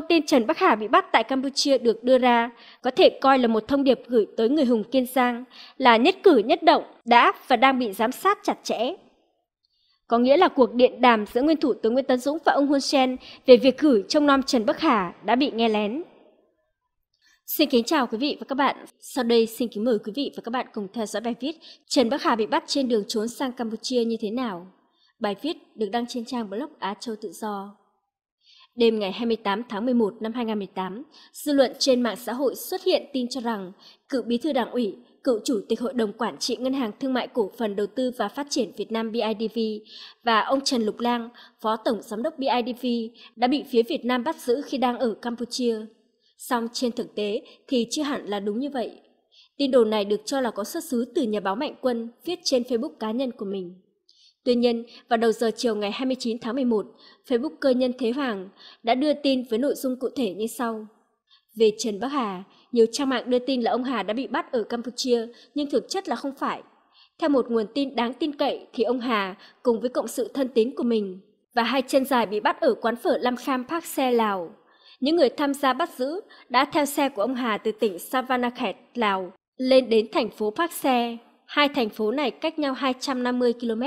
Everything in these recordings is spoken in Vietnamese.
Thông tin Trần Bắc Hà bị bắt tại Campuchia được đưa ra có thể coi là một thông điệp gửi tới người hùng Kiên Giang là nhất cử nhất động đã và đang bị giám sát chặt chẽ. Có nghĩa là cuộc điện đàm giữa nguyên thủ tướng Nguyễn Tấn Dũng và ông Hun Sen về việc gửi Trong nom Trần Bắc Hà đã bị nghe lén. Xin kính chào quý vị và các bạn. Sau đây xin kính mời quý vị và các bạn cùng theo dõi bài viết Trần Bắc Hà bị bắt trên đường trốn sang Campuchia như thế nào. Bài viết được đăng trên trang blog Á Châu Tự Do. Đêm ngày 28 tháng 11 năm 2018, dư luận trên mạng xã hội xuất hiện tin cho rằng cựu bí thư đảng ủy, cựu chủ tịch hội đồng quản trị Ngân hàng Thương mại Cổ phần Đầu tư và Phát triển Việt Nam BIDV và ông Trần Lục Lang, phó tổng giám đốc BIDV đã bị phía Việt Nam bắt giữ khi đang ở Campuchia. Song trên thực tế thì chưa hẳn là đúng như vậy. Tin đồn này được cho là có xuất xứ từ nhà báo Mạnh Quân viết trên Facebook cá nhân của mình. Tuy nhiên, vào đầu giờ chiều ngày 29 tháng 11, Facebooker Nhân Thế Hoàng đã đưa tin với nội dung cụ thể như sau. Về Trần Bắc Hà, nhiều trang mạng đưa tin là ông Hà đã bị bắt ở Campuchia, nhưng thực chất là không phải. Theo một nguồn tin đáng tin cậy thì ông Hà cùng với cộng sự thân tín của mình và hai chân dài bị bắt ở quán phở Lam Kham Park Xe Lào. Những người tham gia bắt giữ đã theo xe của ông Hà từ tỉnh Savanakhet, Lào, lên đến thành phố Park Xe. Hai thành phố này cách nhau 250 km.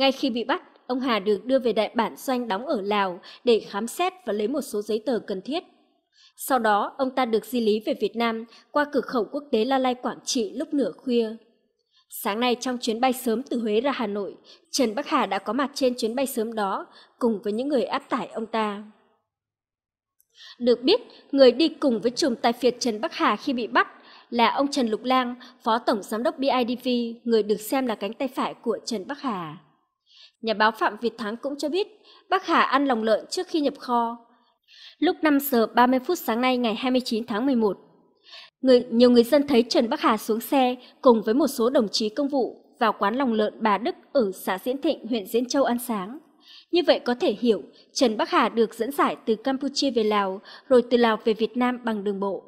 Ngay khi bị bắt, ông Hà được đưa về đại bản doanh đóng ở Lào để khám xét và lấy một số giấy tờ cần thiết. Sau đó, ông ta được di lý về Việt Nam qua cửa khẩu quốc tế La Lai Quảng Trị lúc nửa khuya. Sáng nay trong chuyến bay sớm từ Huế ra Hà Nội, Trần Bắc Hà đã có mặt trên chuyến bay sớm đó cùng với những người áp tải ông ta. Được biết, người đi cùng với chùm tài phiệt Trần Bắc Hà khi bị bắt là ông Trần Lục Lang, Phó Tổng Giám đốc BIDV, người được xem là cánh tay phải của Trần Bắc Hà. Nhà báo Phạm Việt Thắng cũng cho biết bác Hà ăn lòng lợn trước khi nhập kho. Lúc 5 giờ 30 phút sáng nay ngày 29 tháng 11, người, nhiều người dân thấy Trần Bắc Hà xuống xe cùng với một số đồng chí công vụ vào quán lòng lợn bà Đức ở xã Diễn Thịnh, huyện Diễn Châu ăn sáng. Như vậy có thể hiểu Trần Bắc Hà được dẫn giải từ Campuchia về Lào rồi từ Lào về Việt Nam bằng đường bộ.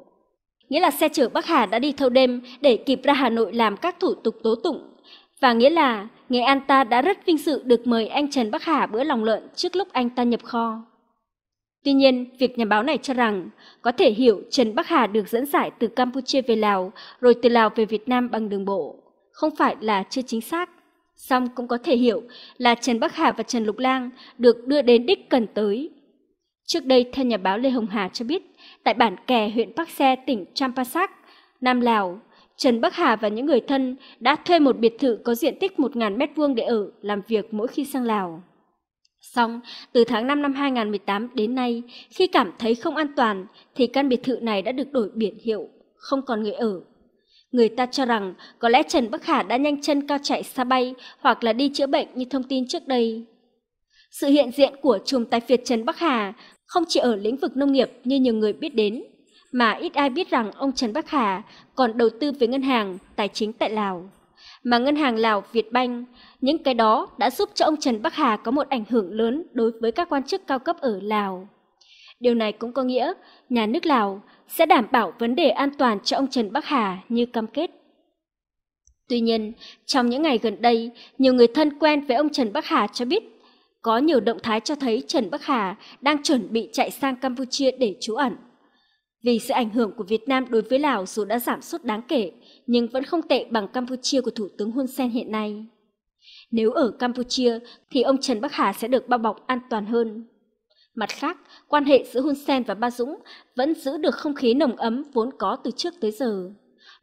Nghĩa là xe chở Bắc Hà đã đi thâu đêm để kịp ra Hà Nội làm các thủ tục tố tụng và nghĩa là nghe anh ta đã rất vinh dự được mời anh Trần Bắc Hà bữa lòng lợn trước lúc anh ta nhập kho. Tuy nhiên, việc nhà báo này cho rằng có thể hiểu Trần Bắc Hà được dẫn giải từ Campuchia về Lào rồi từ Lào về Việt Nam bằng đường bộ, không phải là chưa chính xác. Song cũng có thể hiểu là Trần Bắc Hà và Trần Lục Lang được đưa đến đích cần tới. Trước đây, theo nhà báo Lê Hồng Hà cho biết, tại bản kè huyện Park Xe, tỉnh Champasak, Nam Lào, Trần Bắc Hà và những người thân đã thuê một biệt thự có diện tích 1.000 m2 để ở, làm việc mỗi khi sang Lào. Xong, từ tháng 5 năm 2018 đến nay, khi cảm thấy không an toàn thì căn biệt thự này đã được đổi biển hiệu, không còn người ở. Người ta cho rằng có lẽ Trần Bắc Hà đã nhanh chân cao chạy xa bay hoặc là đi chữa bệnh như thông tin trước đây. Sự hiện diện của chùm tài phiệt Trần Bắc Hà không chỉ ở lĩnh vực nông nghiệp như nhiều người biết đến, mà ít ai biết rằng ông Trần Bắc Hà còn đầu tư với ngân hàng tài chính tại Lào. Mà ngân hàng Lào Việt Banh, những cái đó đã giúp cho ông Trần Bắc Hà có một ảnh hưởng lớn đối với các quan chức cao cấp ở Lào. Điều này cũng có nghĩa nhà nước Lào sẽ đảm bảo vấn đề an toàn cho ông Trần Bắc Hà như cam kết. Tuy nhiên, trong những ngày gần đây, nhiều người thân quen với ông Trần Bắc Hà cho biết có nhiều động thái cho thấy Trần Bắc Hà đang chuẩn bị chạy sang Campuchia để trú ẩn. Vì sự ảnh hưởng của Việt Nam đối với Lào dù đã giảm sút đáng kể, nhưng vẫn không tệ bằng Campuchia của Thủ tướng Hun Sen hiện nay. Nếu ở Campuchia thì ông Trần Bắc Hà sẽ được bao bọc an toàn hơn. Mặt khác, quan hệ giữa Hun Sen và Ba Dũng vẫn giữ được không khí nồng ấm vốn có từ trước tới giờ.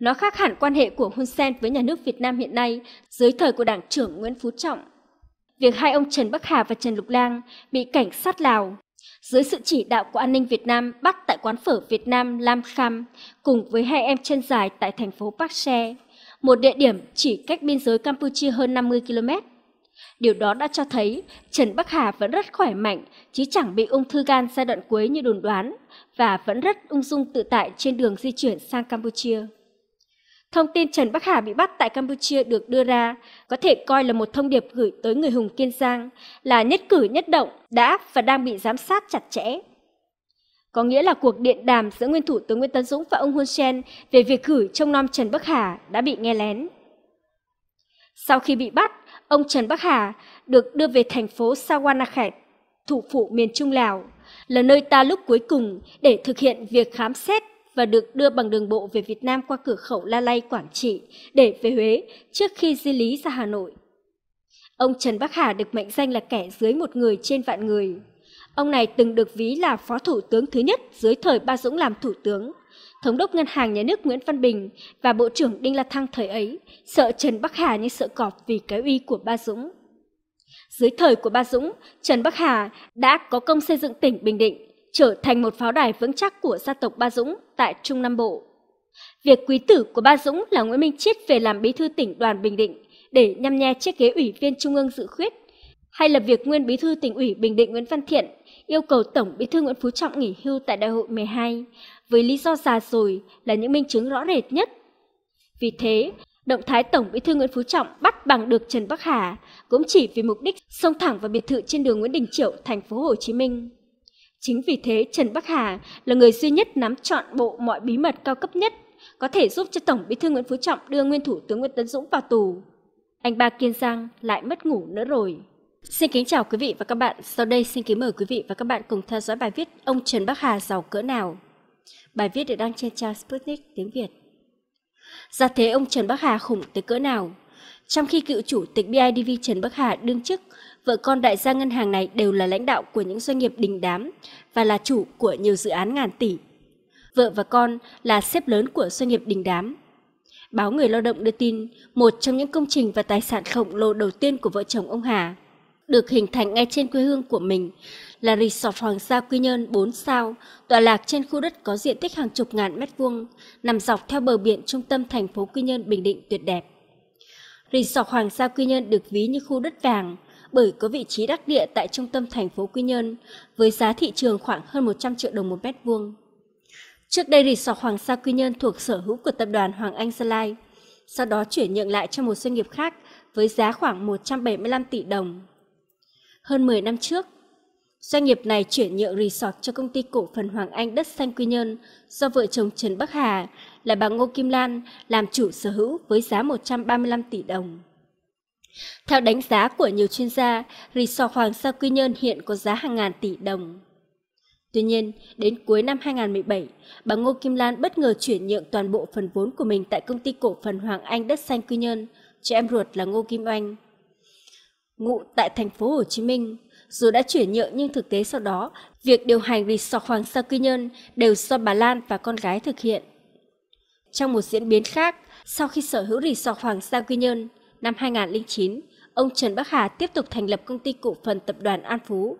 Nó khác hẳn quan hệ của Hun Sen với nhà nước Việt Nam hiện nay dưới thời của Đảng trưởng Nguyễn Phú Trọng. Việc hai ông Trần Bắc Hà và Trần Lục Lang bị cảnh sát Lào dưới sự chỉ đạo của an ninh Việt Nam bắt tại quán phở Việt Nam Lam Kham cùng với hai em chân dài tại thành phố Park She, một địa điểm chỉ cách biên giới Campuchia hơn 50 km. Điều đó đã cho thấy Trần Bắc Hà vẫn rất khỏe mạnh, chứ chẳng bị ung thư gan giai đoạn cuối như đồn đoán và vẫn rất ung dung tự tại trên đường di chuyển sang Campuchia. Thông tin Trần Bắc Hà bị bắt tại Campuchia được đưa ra có thể coi là một thông điệp gửi tới người hùng Kiên Giang là nhất cử nhất động đã và đang bị giám sát chặt chẽ. Có nghĩa là cuộc điện đàm giữa nguyên thủ tướng Nguyễn Tấn Dũng và ông Hun Sen về việc gửi trông nom Trần Bắc Hà đã bị nghe lén. Sau khi bị bắt, ông Trần Bắc Hà được đưa về thành phố Sawanakhet, thủ phủ miền Trung Lào, là nơi ta lúc cuối cùng để thực hiện việc khám xét và được đưa bằng đường bộ về Việt Nam qua cửa khẩu La Lai, Quảng Trị để về Huế trước khi di lý ra Hà Nội. Ông Trần Bắc Hà được mệnh danh là kẻ dưới một người trên vạn người. Ông này từng được ví là phó thủ tướng thứ nhất dưới thời Ba Dũng làm thủ tướng. Thống đốc Ngân hàng Nhà nước Nguyễn Văn Bình và Bộ trưởng Đinh La Thăng thời ấy sợ Trần Bắc Hà như sợ cọp vì cái uy của Ba Dũng. Dưới thời của Ba Dũng, Trần Bắc Hà đã có công xây dựng tỉnh Bình Định trở thành một pháo đài vững chắc của gia tộc Ba Dũng tại Trung Nam Bộ. Việc quý tử của Ba Dũng là Nguyễn Minh Chiết về làm bí thư tỉnh đoàn Bình Định để nhăm nhe chiếc ghế ủy viên Trung ương dự khuyết, hay là việc nguyên bí thư tỉnh ủy Bình Định Nguyễn Văn Thiện yêu cầu Tổng bí thư Nguyễn Phú Trọng nghỉ hưu tại đại hội 12 với lý do già rồi là những minh chứng rõ rệt nhất. Vì thế, động thái Tổng bí thư Nguyễn Phú Trọng bắt bằng được Trần Bắc Hà cũng chỉ vì mục đích xông thẳng vào biệt thự trên đường Nguyễn Đình Chiểu, thành phố Hồ Chí Minh. Chính vì thế Trần Bắc Hà là người duy nhất nắm trọn bộ mọi bí mật cao cấp nhất có thể giúp cho Tổng Bí thư Nguyễn Phú Trọng đưa nguyên Thủ tướng Nguyễn Tấn Dũng vào tù. Anh ba Kiên Giang lại mất ngủ nữa rồi. Xin kính chào quý vị và các bạn. Sau đây xin kính mời quý vị và các bạn cùng theo dõi bài viết Ông Trần Bắc Hà giàu cỡ nào. Bài viết được đăng trên trang Sputnik tiếng Việt. Ra thế ông Trần Bắc Hà khủng tới cỡ nào? Trong khi cựu chủ tịch BIDV Trần Bắc Hà đương chức vợ con đại gia ngân hàng này đều là lãnh đạo của những doanh nghiệp đình đám và là chủ của nhiều dự án ngàn tỷ. Vợ và con là xếp lớn của doanh nghiệp đình đám. Báo Người Lao động đưa tin một trong những công trình và tài sản khổng lồ đầu tiên của vợ chồng ông Hà được hình thành ngay trên quê hương của mình là resort Hoàng gia Quy Nhơn 4 sao, tọa lạc trên khu đất có diện tích hàng chục ngàn mét vuông, nằm dọc theo bờ biển trung tâm thành phố Quy Nhơn Bình Định tuyệt đẹp. Resort Hoàng gia Quy Nhơn được ví như khu đất vàng, bởi có vị trí đắc địa tại trung tâm thành phố Quy Nhơn với giá thị trường khoảng hơn 100 triệu đồng một mét vuông. Trước đây resort Hoàng Sa Quy Nhơn thuộc sở hữu của tập đoàn Hoàng Anh Gia Lai, sau đó chuyển nhượng lại cho một doanh nghiệp khác với giá khoảng 175 tỷ đồng. Hơn 10 năm trước, doanh nghiệp này chuyển nhượng resort cho công ty cổ phần Hoàng Anh đất xanh Quy Nhơn do vợ chồng Trần Bắc Hà là bà Ngô Kim Lan làm chủ sở hữu với giá 135 tỷ đồng. Theo đánh giá của nhiều chuyên gia, resort Hoàng Sa Quy Nhơn hiện có giá hàng ngàn tỷ đồng. Tuy nhiên, đến cuối năm 2017, bà Ngô Kim Lan bất ngờ chuyển nhượng toàn bộ phần vốn của mình tại công ty cổ phần Hoàng Anh Đất Xanh Quy Nhơn cho em ruột là Ngô Kim Oanh. Ngụ tại thành phố Hồ Chí Minh, dù đã chuyển nhượng nhưng thực tế sau đó, việc điều hành resort Hoàng Sa Quy Nhơn đều do bà Lan và con gái thực hiện. Trong một diễn biến khác, sau khi sở hữu resort Hoàng Sa Quy Nhơn, năm 2009, ông Trần Bắc Hà tiếp tục thành lập công ty cổ phần tập đoàn An Phú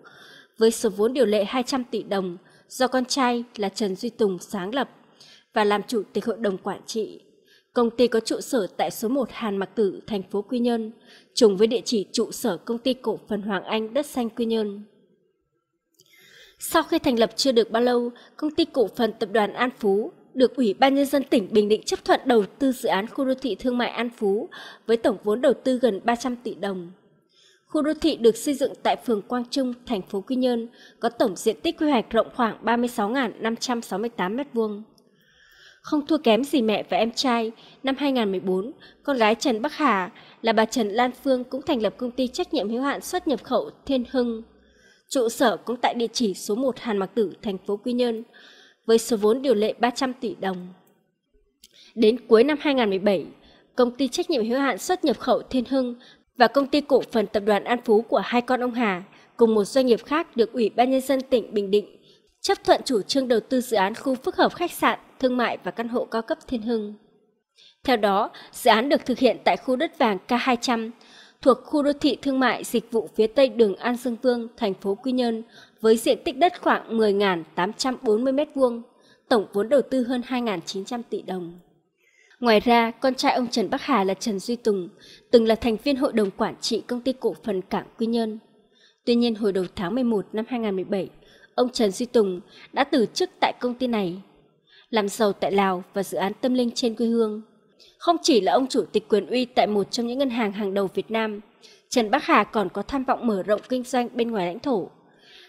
với số vốn điều lệ 200 tỷ đồng do con trai là Trần Duy Tùng sáng lập và làm chủ tịch hội đồng quản trị. Công ty có trụ sở tại số 1 Hàn Mạc Tử, thành phố Quy Nhơn, trùng với địa chỉ trụ sở công ty cổ phần Hoàng Anh đất xanh Quy Nhơn. Sau khi thành lập chưa được bao lâu, công ty cổ phần tập đoàn An Phú được Ủy ban Nhân dân tỉnh Bình Định chấp thuận đầu tư dự án khu đô thị thương mại An Phú với tổng vốn đầu tư gần 300 tỷ đồng. Khu đô thị được xây dựng tại phường Quang Trung, thành phố Quy Nhơn, có tổng diện tích quy hoạch rộng khoảng 36.568 m2. Không thua kém gì mẹ và em trai, năm 2014, con gái Trần Bắc Hà là bà Trần Lan Phương cũng thành lập công ty trách nhiệm hữu hạn xuất nhập khẩu Thiên Hưng. Trụ sở cũng tại địa chỉ số 1 Hàn Mạc Tử, thành phố Quy Nhơn với số vốn điều lệ 300 tỷ đồng. Đến cuối năm 2017, công ty trách nhiệm hữu hạn xuất nhập khẩu Thiên Hưng và công ty cổ phần tập đoàn An Phú của hai con ông Hà cùng một doanh nghiệp khác được Ủy ban Nhân dân tỉnh Bình Định chấp thuận chủ trương đầu tư dự án khu phức hợp khách sạn, thương mại và căn hộ cao cấp Thiên Hưng. Theo đó, dự án được thực hiện tại khu đất vàng K200 thuộc khu đô thị thương mại dịch vụ phía tây đường An Dương Vương, thành phố Quy Nhơn, với diện tích đất khoảng 10.840 m2, tổng vốn đầu tư hơn 2.900 tỷ đồng. Ngoài ra, con trai ông Trần Bắc Hà là Trần Duy Tùng, từng là thành viên hội đồng quản trị công ty cổ phần cảng Quy Nhơn. Tuy nhiên, hồi đầu tháng 11 năm 2017, ông Trần Duy Tùng đã từ chức tại công ty này, làm giàu tại Lào và dự án tâm linh trên quê hương. Không chỉ là ông chủ tịch quyền uy tại một trong những ngân hàng hàng đầu Việt Nam, Trần Bắc Hà còn có tham vọng mở rộng kinh doanh bên ngoài lãnh thổ.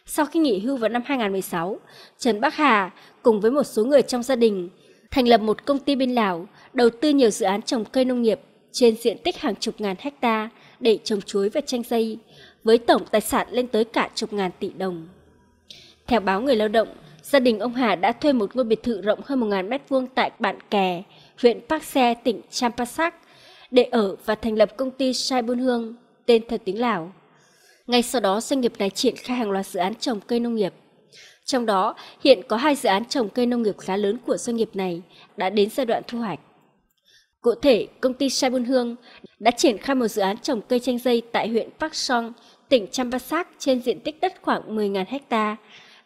Sau khi nghỉ hưu vào năm 2016, Trần Bắc Hà cùng với một số người trong gia đình thành lập một công ty bên Lào, đầu tư nhiều dự án trồng cây nông nghiệp trên diện tích hàng chục ngàn hecta để trồng chuối và chanh dây, với tổng tài sản lên tới cả chục ngàn tỷ đồng. Theo báo Người Lao động, gia đình ông Hà đã thuê một ngôi biệt thự rộng hơn 1.000 mét vuông tại Bản Kè, huyện Pakse, tỉnh Champasak, để ở và thành lập công ty Sai Buôn Hương, tên thật tiếng Lào. Ngay sau đó, doanh nghiệp này triển khai hàng loạt dự án trồng cây nông nghiệp. Trong đó, hiện có hai dự án trồng cây nông nghiệp khá lớn của doanh nghiệp này đã đến giai đoạn thu hoạch. Cụ thể, công ty Sai Buôn Hương đã triển khai một dự án trồng cây chanh dây tại huyện Park Song, tỉnh Champasak trên diện tích đất khoảng 10.000 ha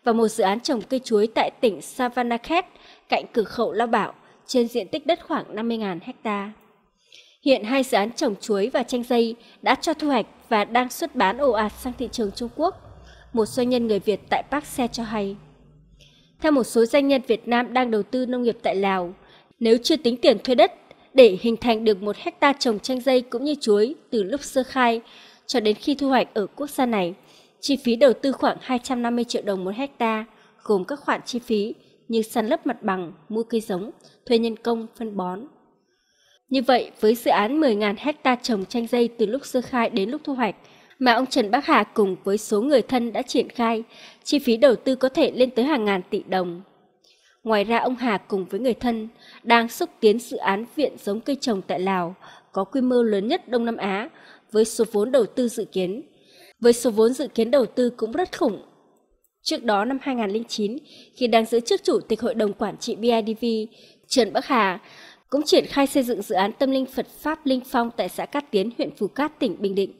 và một dự án trồng cây chuối tại tỉnh Savannakhet cạnh cửa khẩu La Bảo trên diện tích đất khoảng 50.000 ha. Hiện hai dự án trồng chuối và chanh dây đã cho thu hoạch và đang xuất bán ồ ạt sang thị trường Trung Quốc, một doanh nhân người Việt tại Park Parkse cho hay. Theo một số doanh nhân Việt Nam đang đầu tư nông nghiệp tại Lào, nếu chưa tính tiền thuê đất để hình thành được một hecta trồng chanh dây cũng như chuối từ lúc sơ khai cho đến khi thu hoạch ở quốc gia này, chi phí đầu tư khoảng 250 triệu đồng một hecta, gồm các khoản chi phí như san lấp mặt bằng, mua cây giống, thuê nhân công, phân bón. Như vậy, với dự án 10.000 hecta trồng chanh dây từ lúc sơ khai đến lúc thu hoạch, mà ông Trần Bắc Hà cùng với số người thân đã triển khai, chi phí đầu tư có thể lên tới hàng ngàn tỷ đồng. Ngoài ra ông Hà cùng với người thân đang xúc tiến dự án viện giống cây trồng tại Lào có quy mô lớn nhất Đông Nam Á với số vốn đầu tư dự kiến. Với số vốn dự kiến đầu tư cũng rất khủng Trước đó năm 2009, khi đang giữ chức chủ tịch hội đồng quản trị BIDV, Trần Bắc Hà cũng triển khai xây dựng dự án tâm linh Phật Pháp Linh Phong tại xã Cát Tiến, huyện Phú Cát, tỉnh Bình Định,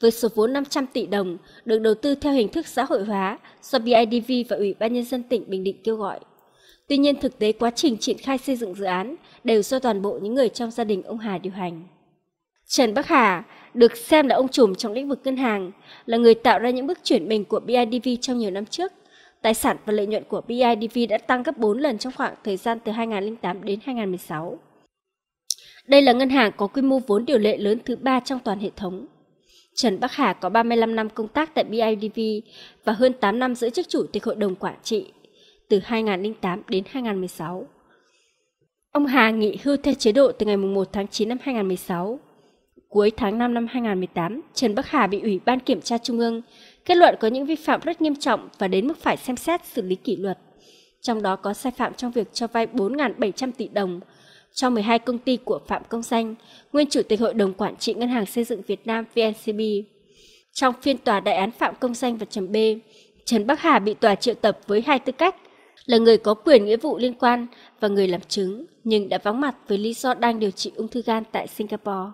với số vốn 500 tỷ đồng được đầu tư theo hình thức xã hội hóa do BIDV và Ủy ban Nhân dân tỉnh Bình Định kêu gọi. Tuy nhiên thực tế quá trình triển khai xây dựng dự án đều do toàn bộ những người trong gia đình ông Hà điều hành. Trần Bắc Hà được xem là ông trùm trong lĩnh vực ngân hàng, là người tạo ra những bước chuyển mình của BIDV trong nhiều năm trước. Tài sản và lợi nhuận của BIDV đã tăng gấp 4 lần trong khoảng thời gian từ 2008 đến 2016. Đây là ngân hàng có quy mô vốn điều lệ lớn thứ ba trong toàn hệ thống. Trần Bắc Hà có 35 năm công tác tại BIDV và hơn 8 năm giữ chức chủ tịch hội đồng quản trị từ 2008 đến 2016. Ông Hà nghỉ hưu theo chế độ từ ngày 1 tháng 9 năm 2016 cuối tháng 5 năm 2018, Trần Bắc Hà bị Ủy ban Kiểm tra Trung ương kết luận có những vi phạm rất nghiêm trọng và đến mức phải xem xét xử lý kỷ luật. Trong đó có sai phạm trong việc cho vay 4.700 tỷ đồng cho 12 công ty của Phạm Công Danh, nguyên Chủ tịch Hội đồng Quản trị Ngân hàng Xây dựng Việt Nam VNCB. Trong phiên tòa đại án Phạm Công Danh và Trần B, Trần Bắc Hà bị tòa triệu tập với hai tư cách là người có quyền nghĩa vụ liên quan và người làm chứng, nhưng đã vắng mặt với lý do đang điều trị ung thư gan tại Singapore.